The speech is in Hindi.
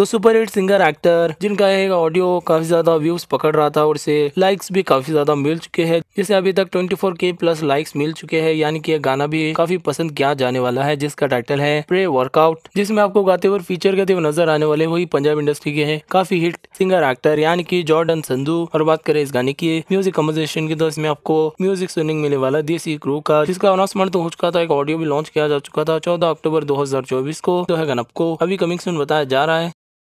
तो सुपरहिट सिंगर एक्टर जिनका एक ऑडियो काफी ज्यादा व्यूज पकड़ रहा था और इसे लाइक्स भी काफी ज्यादा मिल चुके हैं जिसे अभी तक 24 के प्लस लाइक्स मिल चुके हैं यानी कि यह गाना भी काफी पसंद किया जाने वाला है जिसका टाइटल है प्रे वर्कआउट जिसमें आपको गाते हुए फीचर करते हुए नजर आने वाले वही पंजाब इंडस्ट्री के है काफी हिट सिंगर एक्टर यानी कि जॉर्डन संधु और बात करें इस गाने की म्यूजिक कम्पोजिशन की तो इसमें आपको म्यूजिक सुनिंग मिलने वाला देसी क्रू का जिसका अनाउंसमेंट तो हो चुका था एक ऑडियो भी लॉन्च किया जा चुका था चौदह अक्टूबर 2024 को तो है गन आपको अभी कमिंग सुन बताया जा रहा है